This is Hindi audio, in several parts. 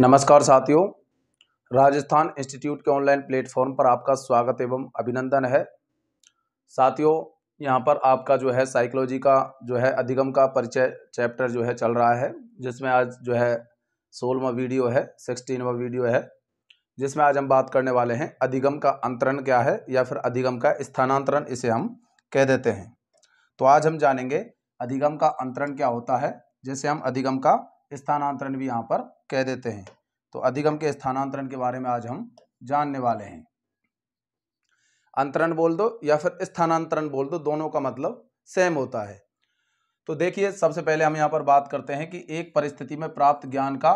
नमस्कार साथियों राजस्थान इंस्टीट्यूट के ऑनलाइन प्लेटफॉर्म पर आपका स्वागत एवं अभिनंदन है साथियों यहाँ पर आपका जो है साइकोलॉजी का जो है अधिगम का परिचय चैप्टर जो है चल रहा है जिसमें आज जो है सोलहवा वीडियो है सिक्सटीनवा वीडियो है जिसमें आज हम बात करने वाले हैं अधिगम का अंतरण क्या है या फिर अधिगम का स्थानांतरण इसे हम कह देते हैं तो आज हम जानेंगे अधिगम का अंतरण क्या होता है जैसे हम अधिगम का स्थानांतरण भी यहाँ पर कह देते हैं तो अधिगम के स्थानांतरण के बारे में आज हम जानने वाले हैं अंतरण बोल दो या फिर स्थानांतरण बोल दो दोनों का मतलब सेम होता है तो देखिए सबसे पहले हम यहाँ पर बात करते हैं कि एक परिस्थिति में प्राप्त ज्ञान का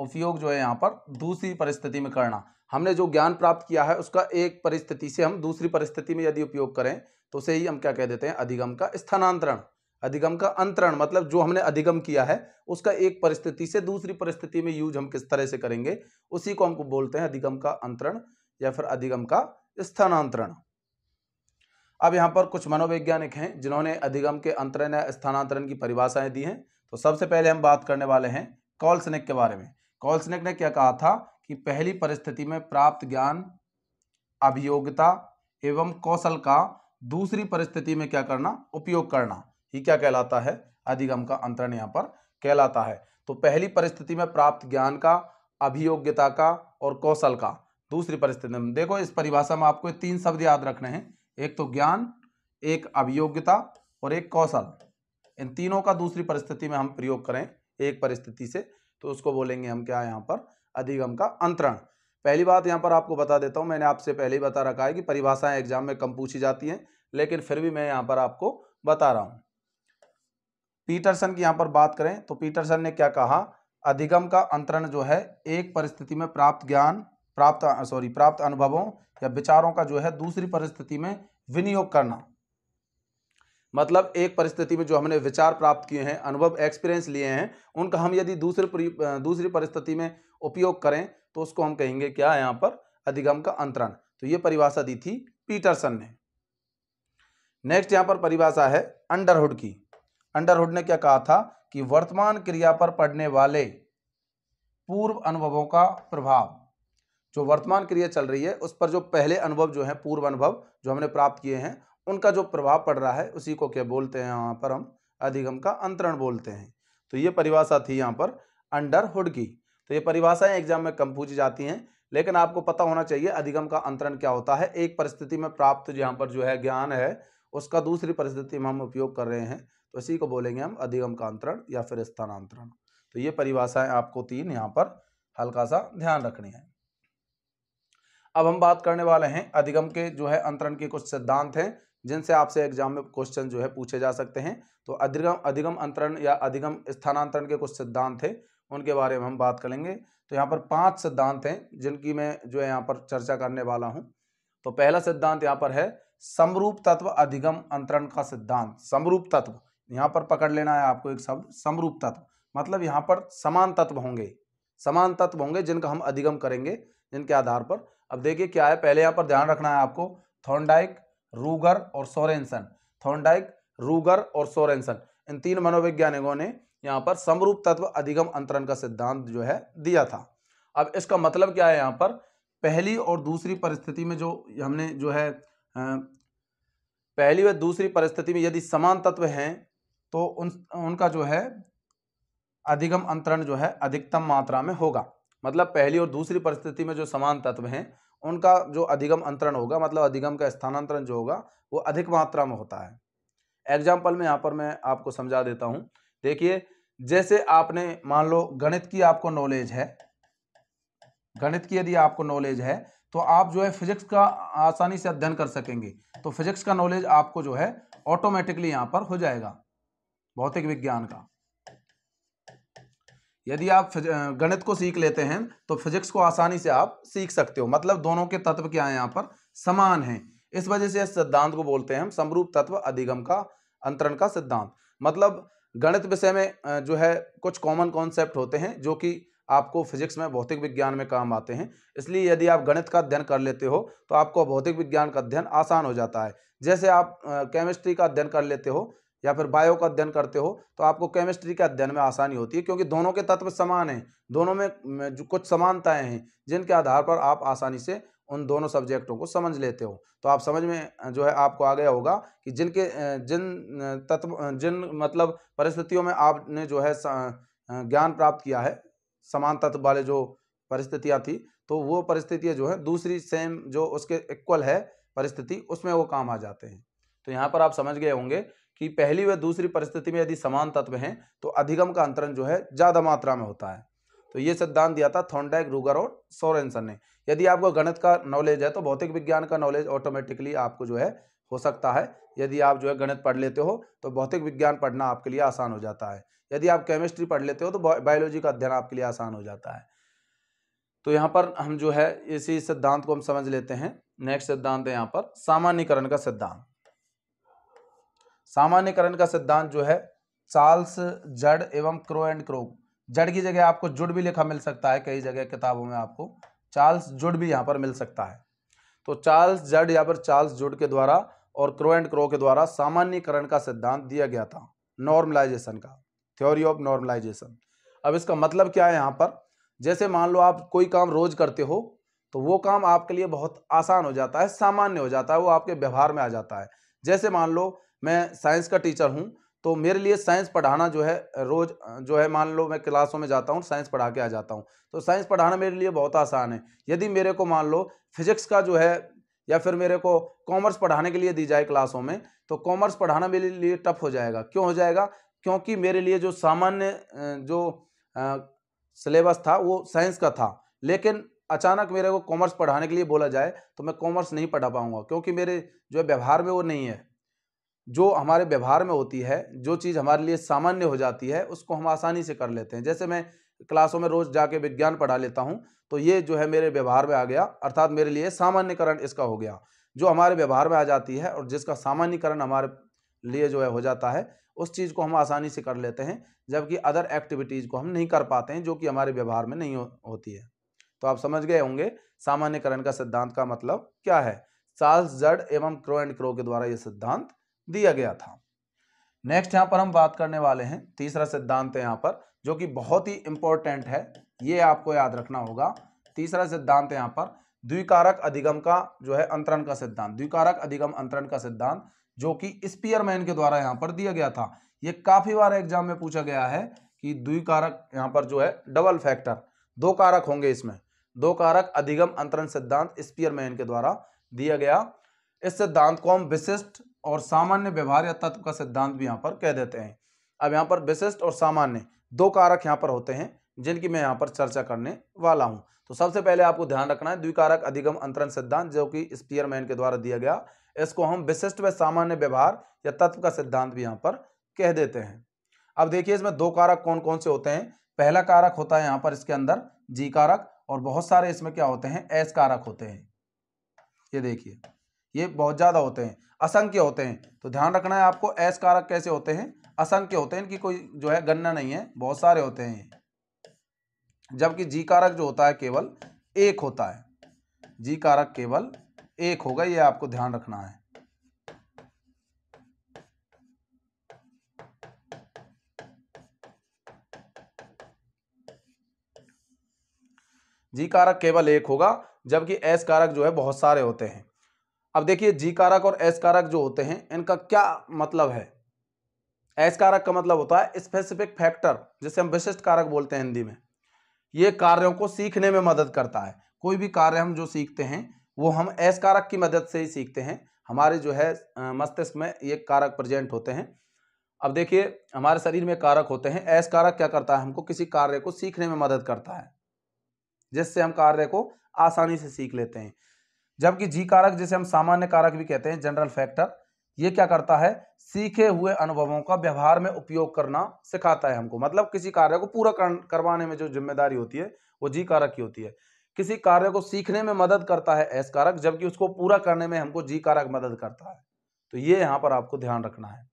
उपयोग जो है यहाँ पर दूसरी परिस्थिति में करना हमने जो ज्ञान प्राप्त किया है उसका एक परिस्थिति से हम दूसरी परिस्थिति में यदि उपयोग करें तो उसे ही हम क्या कह देते हैं अधिगम का स्थानांतरण अधिगम का अंतरण मतलब जो हमने अधिगम किया है उसका एक परिस्थिति से दूसरी परिस्थिति में यूज हम किस तरह से करेंगे उसी को हमको बोलते हैं अधिगम का अंतरण या फिर अधिगम का स्थानांतरण अब यहाँ पर कुछ मनोवैज्ञानिक हैं जिन्होंने अधिगम के अंतरण या स्थानांतरण की परिभाषाएं दी हैं तो सबसे पहले हम बात करने वाले हैं कॉल्सनेक के बारे में कॉल्सनेक ने क्या कहा था कि पहली परिस्थिति में प्राप्त ज्ञान अभियोगता एवं कौशल का दूसरी परिस्थिति में क्या करना उपयोग करना ही क्या कहलाता है अधिगम का अंतरण यहाँ पर कहलाता है तो पहली परिस्थिति में प्राप्त ज्ञान का अभियोग्यता का और कौशल का दूसरी परिस्थिति में देखो इस परिभाषा में आपको तीन शब्द याद रखने हैं एक तो ज्ञान एक अभियोग्यता और एक कौशल इन तीनों का दूसरी परिस्थिति में हम प्रयोग करें एक परिस्थिति से तो उसको बोलेंगे हम क्या यहाँ पर अधिगम का अंतरण पहली बात यहाँ पर आपको बता देता हूँ मैंने आपसे पहले ही बता रखा है कि परिभाषाएं एग्जाम में कम पूछी जाती हैं लेकिन फिर भी मैं यहाँ पर आपको बता रहा हूँ पीटरसन की यहाँ पर बात करें तो पीटरसन ने क्या कहा अधिगम का अंतरण जो है एक परिस्थिति में प्राप्त ज्ञान प्राप्त सॉरी प्राप्त अनुभवों या विचारों का जो है दूसरी परिस्थिति में विनियोग करना मतलब एक परिस्थिति में जो हमने विचार प्राप्त किए हैं अनुभव एक्सपीरियंस लिए हैं उनका हम यदि दूसरे दूसरी परिस्थिति में उपयोग करें तो उसको हम कहेंगे क्या यहाँ पर अधिगम का अंतरण तो ये परिभाषा दी थी पीटरसन ने नेक्स्ट यहाँ पर परिभाषा है अंडरहुड की अंडरहुड ने क्या कहा था कि वर्तमान क्रिया पर पड़ने वाले पूर्व अनुभवों का प्रभाव जो वर्तमान क्रिया चल रही है उस पर जो पहले अनुभव जो है पूर्व अनुभव जो हमने प्राप्त किए हैं उनका जो प्रभाव पड़ रहा है उसी को क्या बोलते हैं यहाँ पर हम अधिगम का अंतरण बोलते हैं तो ये परिभाषा थी यहाँ पर अंडरहुड की तो ये परिभाषाएं एग्जाम में कम पूछी जाती हैं लेकिन आपको पता होना चाहिए अधिगम का अंतरण क्या होता है एक परिस्थिति में प्राप्त यहाँ पर जो है ज्ञान है उसका दूसरी परिस्थिति में हम उपयोग कर रहे हैं तो इसी को बोलेंगे हम अधिगम कांतरण या फिर स्थानांतरण तो ये परिभाषाएं आपको तीन यहाँ पर हल्का सा ध्यान रखनी है अब हम बात करने वाले हैं अधिगम के जो है अंतरण के कुछ सिद्धांत हैं जिनसे आपसे एग्जाम में क्वेश्चन जो है पूछे जा सकते हैं तो अधिगम अधिगम अंतरण या अधिगम स्थानांतरण के कुछ सिद्धांत हैं उनके बारे में हम बात करेंगे तो यहाँ पर पांच सिद्धांत हैं जिनकी मैं जो है यहाँ पर चर्चा करने वाला हूँ तो पहला सिद्धांत यहाँ पर है समरूप तत्व अधिगम अंतरण का सिद्धांत समरूप तत्व यहाँ पर पकड़ लेना है आपको एक शब्द समरूप तत्व मतलब यहाँ पर समान तत्व होंगे समान तत्व होंगे जिनका हम अधिगम करेंगे जिनके आधार पर अब देखिए क्या है पहले यहाँ पर ध्यान रखना है आपको थोनडाइक रूगर और सोरेन्सन थोनडाइक रूगर और सोरेन्सन इन तीन मनोवैज्ञानिकों ने यहाँ पर समरूप तत्व अधिगम अंतरण का सिद्धांत जो है दिया था अब इसका मतलब क्या है यहाँ पर पहली और दूसरी परिस्थिति में जो हमने जो है हाँ, पहली व दूसरी परिस्थिति में यदि समान तत्व हैं तो उन उनका जो है अधिगम अंतरण जो है अधिकतम मात्रा में होगा मतलब पहली और दूसरी परिस्थिति में जो समान तत्व हैं उनका जो अधिगम अंतरण होगा मतलब अधिगम का स्थानांतरण जो होगा वो अधिक मात्रा में होता है एग्जाम्पल में यहाँ पर मैं आपको समझा देता हूँ देखिए जैसे आपने मान लो गणित की आपको नॉलेज है गणित की यदि आपको नॉलेज है तो आप जो है फिजिक्स का आसानी से अध्ययन कर सकेंगे तो फिजिक्स का नॉलेज आपको जो है ऑटोमेटिकली यहां पर हो जाएगा भौतिक विज्ञान का यदि आप गणित को सीख लेते हैं तो फिजिक्स को आसानी से आप सीख सकते हो मतलब दोनों के तत्व क्या है यहां पर समान है इस वजह से इस सिद्धांत को बोलते हैं हम समरूप तत्व अधिगम का अंतरण का सिद्धांत मतलब गणित विषय में जो है कुछ कॉमन कॉन्सेप्ट होते हैं जो कि आपको फिजिक्स में भौतिक विज्ञान में काम आते हैं इसलिए यदि आप गणित का अध्ययन कर लेते हो तो आपको भौतिक विज्ञान का अध्ययन आसान हो जाता है जैसे आप केमिस्ट्री का अध्ययन कर लेते हो या फिर बायो का अध्ययन करते हो तो आपको केमिस्ट्री के अध्ययन में आसानी होती है क्योंकि दोनों के तत्व समान हैं दोनों में जो कुछ समानताएं हैं जिनके आधार पर आप आसानी से उन दोनों सब्जेक्टों को समझ लेते हो तो आप समझ में जो है आपको आ गया होगा कि जिनके जिन तत्व जिन मतलब परिस्थितियों में आपने जो है ज्ञान प्राप्त किया है समान तत्व वाले जो परिस्थितियाँ थी तो वो परिस्थितियाँ जो है दूसरी सेम जो उसके इक्वल है परिस्थिति उसमें वो काम आ जाते हैं तो यहाँ पर आप समझ गए होंगे कि पहली व दूसरी परिस्थिति में यदि समान तत्व हैं तो अधिगम का अंतरण जो है ज़्यादा मात्रा में होता है तो ये सिद्धांत दिया था थॉन्डाइक रूगर और सोरेनसन ने यदि आपको गणित का नॉलेज है तो भौतिक विज्ञान का नॉलेज ऑटोमेटिकली आपको जो है हो सकता है यदि आप जो है गणित पढ़ लेते हो तो भौतिक विज्ञान पढ़ना आपके लिए आसान हो जाता है यदि आप केमिस्ट्री पढ़ लेते हो तो बायोलॉजी का अध्ययन आपके लिए आसान हो जाता है तो यहाँ पर हम जो है इसी सिद्धांत को हम समझ लेते हैं नेक्स्ट सिद्धांत है यहाँ पर सामान्यकरण का सिद्धांत सामान्यकरण का सिद्धांत जो है चार्ल्स जड़ एवं क्रो एंड क्रो जड़ की जगह आपको जुड़ भी लिखा मिल सकता है कई जगह किताबों में आपको चार्ल्स जुड़ भी यहाँ पर मिल सकता है तो चार्ल्स जड या पर चार्ल्स जुड के द्वारा और क्रो एंड क्रो के द्वारा सामान्यकरण का सिद्धांत दिया गया था नॉर्मलाइजेशन का थ्योरी ऑफ नॉर्मलाइजेशन अब इसका मतलब क्या है यहाँ पर जैसे मान लो आप कोई काम रोज करते हो तो वो काम आपके लिए बहुत आसान हो जाता है सामान्य हो जाता है वो आपके व्यवहार में आ जाता है जैसे मान लो मैं साइंस का टीचर हूँ तो मेरे लिए साइंस पढ़ाना जो है रोज़ जो है मान लो मैं क्लासों में जाता हूँ साइंस पढ़ा के आ जाता हूँ तो साइंस पढ़ाना मेरे लिए बहुत आसान है यदि मेरे को मान लो फिजिक्स का जो है या फिर मेरे को कॉमर्स पढ़ाने के लिए दी जाए क्लासों में तो कॉमर्स पढ़ाना मेरे लिए टफ हो जाएगा क्यों हो जाएगा क्योंकि मेरे लिए जो सामान्य जो सिलेबस था वो साइंस का था लेकिन अचानक मेरे को कॉमर्स पढ़ाने के लिए बोला जाए तो मैं कॉमर्स नहीं पढ़ा पाऊंगा क्योंकि मेरे जो व्यवहार में वो नहीं है जो हमारे व्यवहार में होती है जो चीज़ हमारे लिए सामान्य हो जाती है उसको हम आसानी से कर लेते हैं जैसे मैं क्लासों में रोज़ जाके विज्ञान पढ़ा लेता हूँ तो ये जो है मेरे व्यवहार में आ गया अर्थात मेरे लिए सामान्यकरण इसका हो गया जो हमारे व्यवहार में आ जाती है और जिसका सामान्यकरण हमारे लिए जो है हो जाता है उस चीज़ को हम आसानी से कर लेते हैं जबकि अदर एक्टिविटीज़ को हम नहीं कर पाते हैं जो कि हमारे व्यवहार में नहीं हो, होती है तो आप समझ गए होंगे सामान्यकरण का सिद्धांत का मतलब क्या है चार्ल्स जड एवं क्रो एंड क्रो के द्वारा यह सिद्धांत दिया गया था नेक्स्ट यहाँ पर हम बात करने वाले हैं तीसरा सिद्धांत है यहाँ पर जो कि बहुत ही इंपॉर्टेंट है ये आपको याद रखना होगा तीसरा सिद्धांत यहाँ पर द्विकारक अधिगम का जो है अंतरण का सिद्धांत द्विकारक अधिगम अंतरण का सिद्धांत जो कि स्पीयरमैन के द्वारा यहाँ पर दिया गया था ये काफी बार एग्जाम में पूछा गया है कि द्विकारक यहाँ पर जो है डबल फैक्टर दो कारक होंगे इसमें दो कारक अधिगम अंतरण सिद्धांत स्पीयरमैन के द्वारा दिया गया इस सिद्धांत को हम विशिष्ट और सामान्य व्यवहार या तत्व का सिद्धांत भी यहाँ पर कह देते हैं अब यहाँ पर विशिष्ट और सामान्य दो कारक यहाँ पर होते हैं जिनकी मैं यहाँ पर चर्चा करने वाला हूँ तो सबसे पहले आपको ध्यान रखना है द्विकारक अधिगम अंतरण सिद्धांत जो कि स्पीयरमैन के द्वारा दिया गया इसको हम विशिष्ट व सामान्य व्यवहार या तत्व का सिद्धांत भी यहाँ पर कह देते हैं अब देखिए इसमें दो कारक कौन कौन से होते हैं पहला कारक होता है यहाँ पर इसके अंदर जी कारक और बहुत सारे इसमें क्या होते हैं एस कारक होते हैं ये देखिए ये बहुत ज़्यादा होते हैं असंख्य होते हैं तो ध्यान रखना है आपको एस कारक कैसे होते हैं असंख्य होते हैं इनकी कोई जो है गणना नहीं है बहुत सारे होते हैं जबकि जी कारक जो होता है केवल एक होता है जी कारक केवल एक होगा ये आपको ध्यान रखना है जी कारक केवल एक होगा जबकि एस कारक जो है बहुत सारे होते हैं अब देखिए जी कारक और एस कारक जो होते हैं इनका क्या मतलब है एस कारक का मतलब होता है स्पेसिफिक फैक्टर जिसे हम विशिष्ट कारक बोलते हैं हिंदी में ये कार्यों को सीखने में मदद करता है कोई भी कार्य हम जो सीखते हैं वो हम एस कारक की मदद से ही सीखते हैं हमारे जो है मस्तिष्क में ये कारक प्रेजेंट होते हैं अब देखिए हमारे शरीर में कारक होते हैं एस कारक क्या करता है हमको किसी कार्य को सीखने में मदद करता है जिससे हम कार्य को आसानी से सीख लेते हैं जबकि जी कारक जिसे हम सामान्य कारक भी कहते हैं जनरल फैक्टर ये क्या करता है सीखे हुए अनुभवों का व्यवहार में उपयोग करना सिखाता है हमको मतलब किसी कार्य को पूरा करवाने में जो जिम्मेदारी होती है वो जी कारक की होती है किसी कार्य को सीखने में मदद करता है एस कारक जबकि उसको पूरा करने में हमको जी कारक मदद करता है तो ये यहाँ पर आपको ध्यान रखना है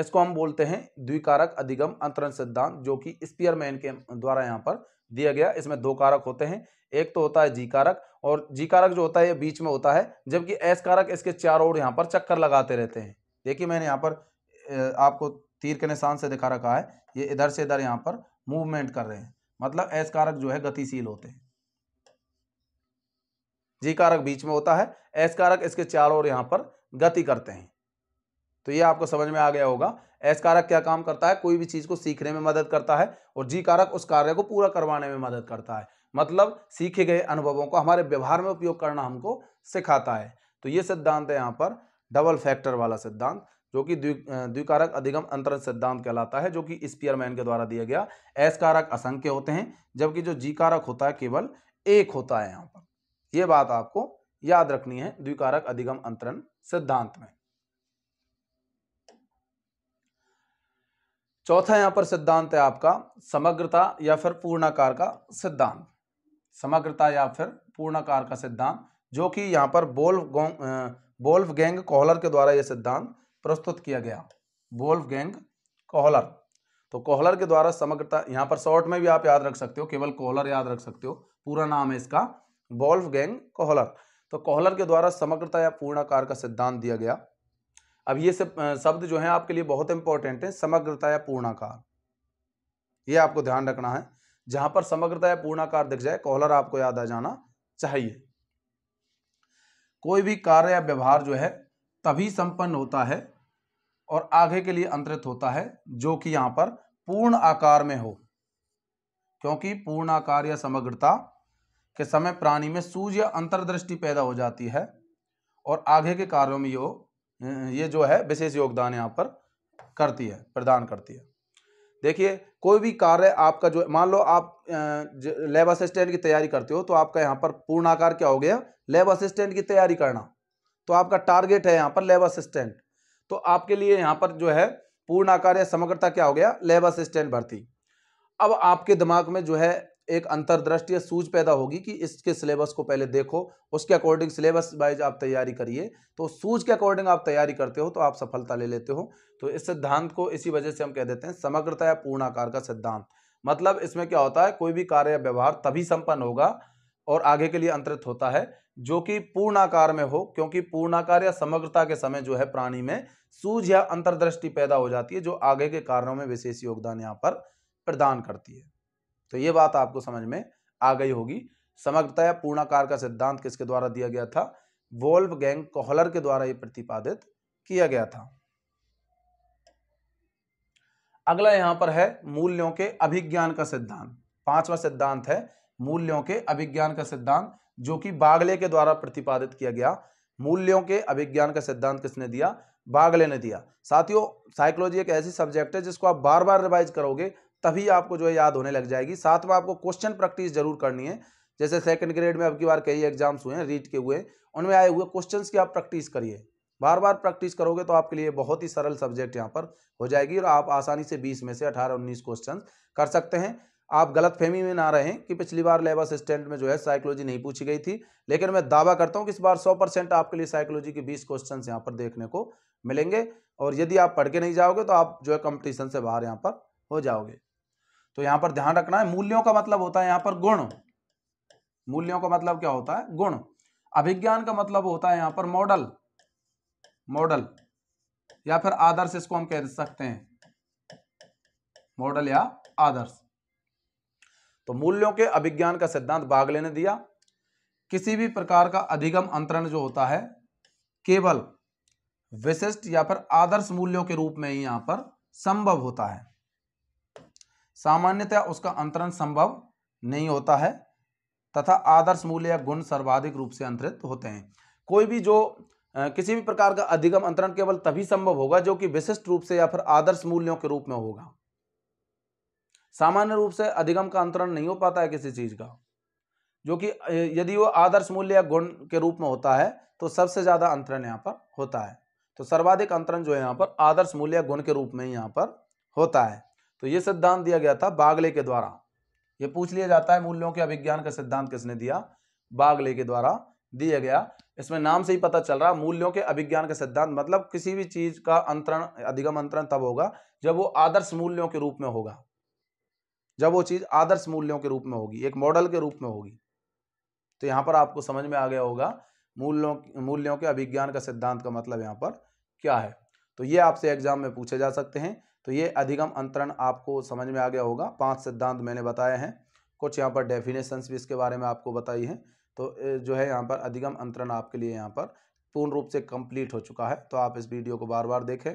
इसको हम बोलते हैं द्विकारक अधिगम अंतरण सिद्धांत जो कि स्पीयरमैन के द्वारा यहाँ पर दिया गया इसमें दो कारक होते हैं एक तो होता है जी कारक और जी कारक जो होता है ये बीच में होता है जबकि एस कारक इसके चार ओर यहाँ पर चक्कर लगाते रहते हैं देखिए मैंने यहाँ पर आपको तीर के निशान से दिखा रखा है ये इधर से इधर यहाँ पर मूवमेंट कर रहे हैं मतलब एस कारक जो है गतिशील होते हैं जी कारक बीच में होता है एस कारक इसके चारों ओर यहाँ पर गति करते हैं तो ये आपको समझ में आ गया होगा एस कारक क्या काम करता है कोई भी चीज़ को सीखने में मदद करता है और जी कारक उस कार्य को पूरा करवाने में मदद करता है मतलब सीखे गए अनुभवों को हमारे व्यवहार में उपयोग करना हमको सिखाता है तो ये सिद्धांत है यहाँ पर डबल फैक्टर वाला सिद्धांत जो कि द्विकारक अधिगम अंतर सिद्धांत कहलाता है जो कि स्पियरमैन के द्वारा दिया गया एस कारक असंख्य होते हैं जबकि जो जी कारक होता है केवल एक होता है यहाँ पर ये बात आपको याद रखनी है द्विकारक अधिगम अंतरण सिद्धांत में चौथा यहां पर सिद्धांत है आपका समग्रता या फिर पूर्णाकार का सिद्धांत समग्रता या फिर पूर्णाकार का सिद्धांत जो कि यहां पर बोल्फ बोल्फ गैंग कोहलर के द्वारा यह सिद्धांत प्रस्तुत किया गया बोल्फ गैंग कोहलर तो कोहलर के द्वारा समग्रता यहाँ पर शॉर्ट में भी आप याद रख सकते हो केवल कोहलर याद रख सकते हो पूरा नाम है इसका वॉल्फ गैंग कोहलर तो कोहलर के द्वारा समग्रता या पूर्णाकार का सिद्धांत दिया गया अब ये सब शब्द जो है आपके लिए बहुत इंपॉर्टेंट है समग्रता या पूर्णाकार ये आपको ध्यान रखना है जहां पर समग्रता या पूर्णाकार दिख जाए कोहलर आपको याद आ जाना चाहिए कोई भी कार्य या व्यवहार जो है तभी संपन्न होता है और आगे के लिए अंतरित होता है जो कि यहां पर पूर्ण आकार में हो क्योंकि पूर्ण आकार या समग्रता के समय प्राणी में सूझ या अंतर्दृष्टि पैदा हो जाती है और आगे के कार्यों में यो अं, ये जो है विशेष योगदान यहाँ पर करती है प्रदान करती है देखिए कोई भी कार्य आपका जो मान लो आप अं, लेब असिस्टेंट की तैयारी करते हो तो आपका यहाँ पर पूर्ण आकार क्या हो गया लेब असिस्टेंट की तैयारी करना तो आपका टारगेट है यहाँ पर लेब असिस्टेंट तो आपके लिए यहाँ पर जो है पूर्ण आकार या समग्रता क्या हो गया लेब असिस्टेंट भर्ती अब आपके दिमाग में जो है एक अंतर्दृष्टि सूझ पैदा होगी कि इसके सिलेबस को पहले देखो उसके अकॉर्डिंग सिलेबस वाइज आप तैयारी करिए तो सूझ के अकॉर्डिंग आप तैयारी करते हो तो आप सफलता ले लेते हो तो इस सिद्धांत को इसी वजह से हम कह देते हैं समग्रता या पूर्णाकार का सिद्धांत मतलब इसमें क्या होता है कोई भी कार्य या व्यवहार तभी संपन्न होगा और आगे के लिए अंतरित होता है जो कि पूर्णाकार में हो क्योंकि पूर्णाकार या समग्रता के समय जो है प्राणी में सूझ या अंतर्दृष्टि पैदा हो जाती है जो आगे के कारणों में विशेष योगदान यहाँ पर प्रदान करती है तो ये बात आपको समझ में आ गई होगी समग्रता या पूर्णाकार का सिद्धांत किसके द्वारा दिया गया था वोल्व गैंग कोहलर के द्वारा ये प्रतिपादित किया गया था अगला यहां पर है मूल्यों के अभिज्ञान का सिद्धांत पांचवा सिद्धांत है मूल्यों के अभिज्ञान का सिद्धांत जो कि बागले के द्वारा प्रतिपादित किया गया मूल्यों के अभिज्ञान का सिद्धांत किसने दिया बागले ने दिया साथियों साइकोलॉजी एक ऐसी सब्जेक्ट है जिसको आप बार बार रिवाइज करोगे तभी आपको जो है याद होने लग जाएगी साथ में आपको क्वेश्चन प्रैक्टिस जरूर करनी है जैसे सेकंड ग्रेड में अब की बार कई एग्जाम्स हुए हैं रीट के हुए उनमें आए हुए क्वेश्चंस की आप प्रैक्टिस करिए बार बार प्रैक्टिस करोगे तो आपके लिए बहुत ही सरल सब्जेक्ट यहाँ पर हो जाएगी और आप आसानी से बीस में से अठारह उन्नीस क्वेश्चन कर सकते हैं आप गलत फहमी में ना रहें कि पिछली बार लेब असिस्टेंट में जो है साइकोलॉजी नहीं पूछी गई थी लेकिन मैं दावा करता हूँ कि इस बार सौ परसेंट आपके लिए साइकोलॉजी के बीस क्वेश्चन यहाँ पर देखने को मिलेंगे और यदि आप पढ़ के नहीं जाओगे तो आप जो है कंपटीशन से बाहर यहाँ पर हो जाओगे तो यहां पर ध्यान रखना है मूल्यों का मतलब होता है यहां पर गुण मूल्यों का मतलब क्या होता है गुण अभिज्ञान का मतलब होता है यहां पर मॉडल मॉडल या फिर आदर्श इसको हम कह सकते हैं मॉडल या आदर्श तो मूल्यों के अभिज्ञान का सिद्धांत बागले ने दिया किसी भी प्रकार का अधिगम अंतरण जो होता है केवल विशिष्ट या फिर आदर्श मूल्यों के रूप में ही यहां पर संभव होता है सामान्यतया उसका अंतरण संभव नहीं होता है तथा आदर्श मूल्य या गुण सर्वाधिक रूप से अंतरित होते हैं कोई भी जो किसी भी प्रकार का अधिगम अंतरण केवल तभी संभव होगा जो कि विशिष्ट रूप से या फिर आदर्श मूल्यों के रूप में होगा सामान्य रूप से अधिगम का अंतरण नहीं हो पाता है किसी चीज का जो कि यदि वो आदर्श मूल्य या गुण के रूप में होता है तो सबसे ज्यादा अंतरण यहाँ पर होता है तो सर्वाधिक अंतरण जो है यहाँ पर आदर्श मूल्य गुण के रूप में यहाँ पर होता है तो ये सिद्धांत दिया गया था बागले के द्वारा ये पूछ लिया जाता है मूल्यों के अभिज्ञान का सिद्धांत किसने दिया बागले के द्वारा दिया गया इसमें नाम से ही पता चल रहा मूल्यों के अभिज्ञान का सिद्धांत मतलब किसी भी चीज का अंतरण अधिगम अंतरण तब होगा जब वो आदर्श मूल्यों के रूप में होगा जब वो चीज आदर्श मूल्यों के रूप में होगी एक मॉडल के रूप में होगी तो यहां पर आपको समझ में आ गया होगा मूल्यों मूल्यों के अभिज्ञान का सिद्धांत का मतलब यहां पर क्या है तो ये आपसे एग्जाम में पूछे जा सकते हैं तो ये अधिगम अंतरण आपको समझ में आ गया होगा पांच सिद्धांत मैंने बताए हैं कुछ यहाँ पर डेफिनेशंस भी इसके बारे में आपको बताई हैं तो जो है यहाँ पर अधिगम अंतरण आपके लिए यहाँ पर पूर्ण रूप से कंप्लीट हो चुका है तो आप इस वीडियो को बार बार देखें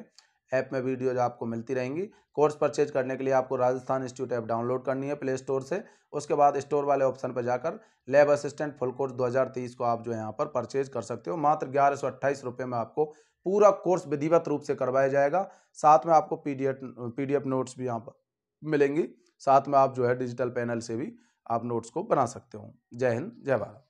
ऐप में वीडियोज आपको मिलती रहेंगी कोर्स परचेज करने के लिए आपको राजस्थान इंस्टीट्यूट ऐप डाउनलोड करनी है प्ले स्टोर से उसके बाद स्टोर वाले ऑप्शन पर जाकर लैब असिस्टेंट फुल कोर्स 2023 को आप जो है यहाँ पर परचेज कर सकते हो मात्र ग्यारह सौ में आपको पूरा कोर्स विधिवत रूप से करवाया जाएगा साथ में आपको पीडीएफ पीडीएफ नोट्स भी यहाँ पर मिलेंगी साथ में आप जो है डिजिटल पैनल से भी आप नोट्स को बना सकते हो जय हिंद जय भारत